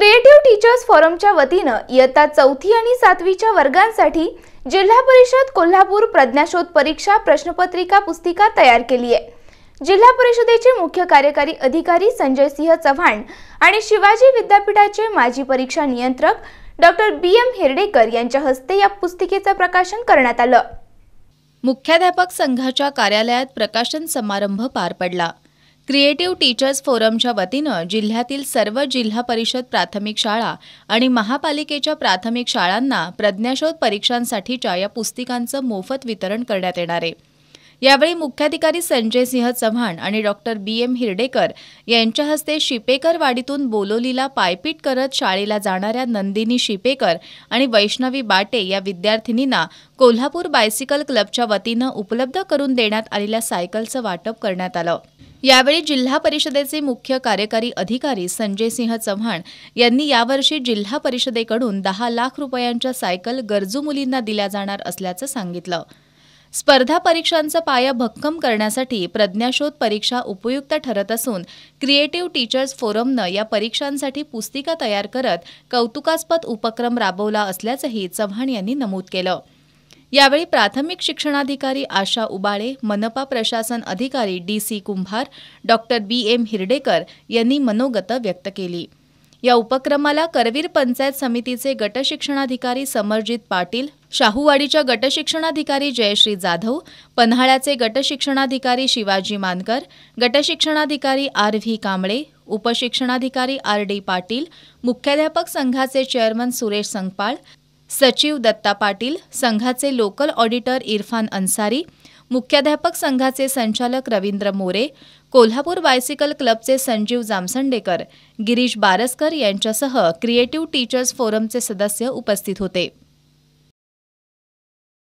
creative teachers फोरमच्या वतीनं इयत्ता चौथी आणि सातवीच्या वर्गांसाठी जिल्हा परिषद कोल्हापूर प्रज्ञाशोध परीक्षा प्रश्नपत्रिका पुस्तिका तयार केली आहे जिल्हा परिषदेचे मुख्य कार्यकारी अधिकारी संजय सिंह चव्हाण आणि शिवाजी विद्यापीठाचे माजी परीक्षा नियंत्रक डॉक्टर बी एम हिरडेकर यांच्या हस्ते या पुस्तिकेचं प्रकाशन करण्यात आलं मुख्याध्यापक संघाच्या कार्यालयात प्रकाशन समारंभ पार पडला क्रिएटिव्ह टीचर्स फोरमच्या वतीनं जिल्ह्यातील सर्व जिल्हा परिषद प्राथमिक शाळा आणि महापालिकेच्या प्राथमिक शाळांना प्रज्ञाशोध परीक्षांसाठीच्या या पुस्तिकांचं मोफत वितरण करण्यात येणार आहे यावेळी मुख्याधिकारी संजय सिंह चव्हाण आणि डॉक्टर बी एम हिरडेकर यांच्या हस्ते शिपेकरवाडीतून बोलोलीला पायपीट करत शाळेला जाणाऱ्या नंदिनी शिपेकर आणि वैष्णवी बाटे या विद्यार्थिनींना कोल्हापूर बायसिकल क्लबच्या वतीनं उपलब्ध करून देण्यात आलेल्या सायकलचं वाटप करण्यात आलं यावेळी जिल्हा परिषदेचे मुख्य कार्यकारी अधिकारी संजय सिंह चव्हाण यांनी यावर्षी जिल्हा परिषदेकडून दहा लाख रुपयांच्या सायकल गरजू मुलींना दिल्या जाणार असल्याचं सांगितलं स्पर्धा परीक्षांचं पाया भक्कम करण्यासाठी प्रज्ञाशोध परीक्षा उपयुक्त ठरत असून क्रिएटिव्ह टीचर्स फोरमनं या परीक्षांसाठी पुस्तिका तयार करत कौतुकास्पद उपक्रम राबवला असल्याचंही चव्हाण यांनी नमूद केलं यावेळी प्राथमिक शिक्षणाधिकारी आशा उबाळे मनपा प्रशासन अधिकारी D C Kumbhar doctor B M Hirdekar यांनी मनोगत व्यक्त केली या उपक्रमाला करवीर पंचायत समितीचे गटशिक्षणाधिकारी समरजित पाटील शाहूवाडीच्या गटशिक्षणाधिकारी जयश्री जाधव पन्हाळ्याचे गटशिक्षणाधिकारी शिवाजी मानकर गटशिक्षणाधिकारी आर व्ही कांबळे उपशिक्षणाधिकारी आर डी पाटील मुख्याध्यापक संघाचे चेअरमन सुरेश संगपाळ सचिव दत्ता पाटील संघाचे लोकल ऑडिटर इरफान अन्सारी मुख्याध्यापक संघाचे संचालक रवींद्र मोरे कोल्हापूर बायसिकल क्लबचे संजीव जामसंडेकर गिरीश बारसकर यांच्यासह क्रिएटिव्ह टीचर्स फोरमचे सदस्य उपस्थित होते